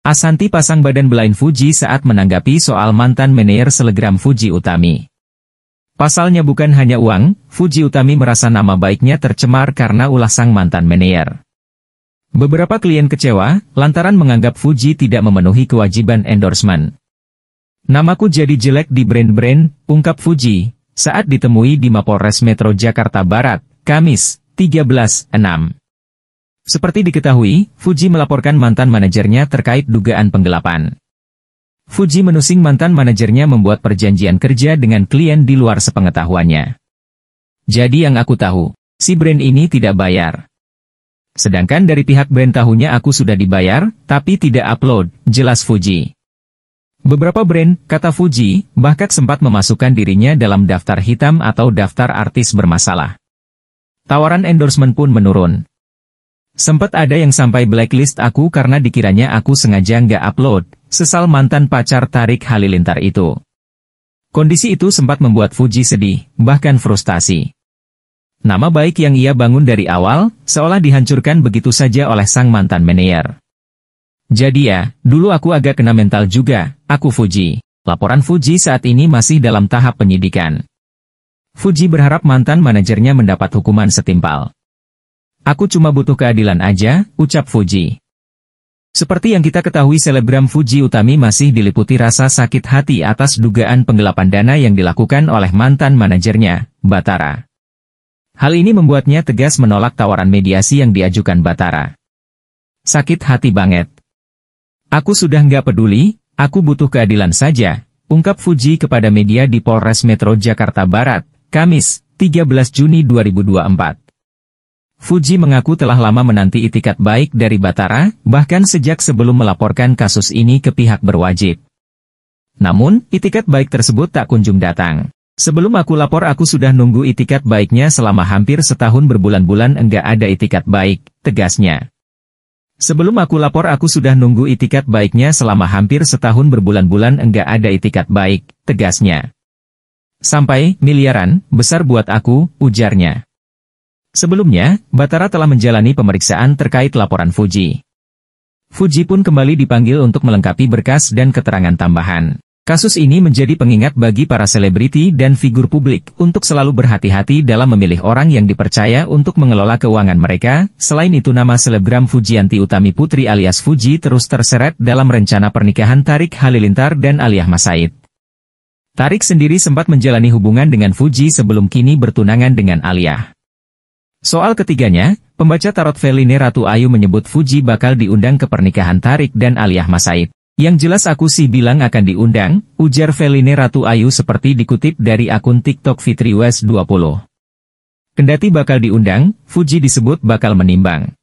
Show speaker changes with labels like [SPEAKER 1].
[SPEAKER 1] Asanti pasang badan belain Fuji saat menanggapi soal mantan manajer selegram Fuji Utami. Pasalnya bukan hanya uang, Fuji Utami merasa nama baiknya tercemar karena ulah sang mantan manajer. Beberapa klien kecewa, lantaran menganggap Fuji tidak memenuhi kewajiban endorsement. Namaku jadi jelek di brand-brand, ungkap Fuji, saat ditemui di Mapolres Metro Jakarta Barat, Kamis, 13.06. Seperti diketahui, Fuji melaporkan mantan manajernya terkait dugaan penggelapan. Fuji menusing mantan manajernya membuat perjanjian kerja dengan klien di luar sepengetahuannya. Jadi yang aku tahu, si brand ini tidak bayar. Sedangkan dari pihak brand tahunya aku sudah dibayar, tapi tidak upload, jelas Fuji. Beberapa brand, kata Fuji, bahkan sempat memasukkan dirinya dalam daftar hitam atau daftar artis bermasalah. Tawaran endorsement pun menurun. Sempat ada yang sampai blacklist aku karena dikiranya aku sengaja nggak upload, sesal mantan pacar Tarik Halilintar itu. Kondisi itu sempat membuat Fuji sedih, bahkan frustasi. Nama baik yang ia bangun dari awal, seolah dihancurkan begitu saja oleh sang mantan manajer. Jadi ya, dulu aku agak kena mental juga, aku Fuji. Laporan Fuji saat ini masih dalam tahap penyidikan. Fuji berharap mantan manajernya mendapat hukuman setimpal. Aku cuma butuh keadilan aja, ucap Fuji. Seperti yang kita ketahui selebgram Fuji Utami masih diliputi rasa sakit hati atas dugaan penggelapan dana yang dilakukan oleh mantan manajernya, Batara. Hal ini membuatnya tegas menolak tawaran mediasi yang diajukan Batara. Sakit hati banget. Aku sudah nggak peduli, aku butuh keadilan saja, ungkap Fuji kepada media di Polres Metro Jakarta Barat, Kamis, 13 Juni 2024. Fuji mengaku telah lama menanti itikat baik dari Batara, bahkan sejak sebelum melaporkan kasus ini ke pihak berwajib. Namun, itikat baik tersebut tak kunjung datang. Sebelum aku lapor aku sudah nunggu itikat baiknya selama hampir setahun berbulan-bulan enggak ada itikat baik, tegasnya. Sebelum aku lapor aku sudah nunggu itikat baiknya selama hampir setahun berbulan-bulan enggak ada itikat baik, tegasnya. Sampai, miliaran, besar buat aku, ujarnya. Sebelumnya, Batara telah menjalani pemeriksaan terkait laporan Fuji. Fuji pun kembali dipanggil untuk melengkapi berkas dan keterangan tambahan. Kasus ini menjadi pengingat bagi para selebriti dan figur publik untuk selalu berhati-hati dalam memilih orang yang dipercaya untuk mengelola keuangan mereka. Selain itu nama selebgram Fujianti Utami Putri alias Fuji terus terseret dalam rencana pernikahan Tarik Halilintar dan Aliyah Masaid. Tarik sendiri sempat menjalani hubungan dengan Fuji sebelum kini bertunangan dengan Aliyah. Soal ketiganya, pembaca tarot Veline Ratu Ayu menyebut Fuji bakal diundang ke pernikahan Tarik dan Aliyah Masaid. Yang jelas aku sih bilang akan diundang, ujar Veline Ratu Ayu seperti dikutip dari akun TikTok Fitri West 20. Kendati bakal diundang, Fuji disebut bakal menimbang.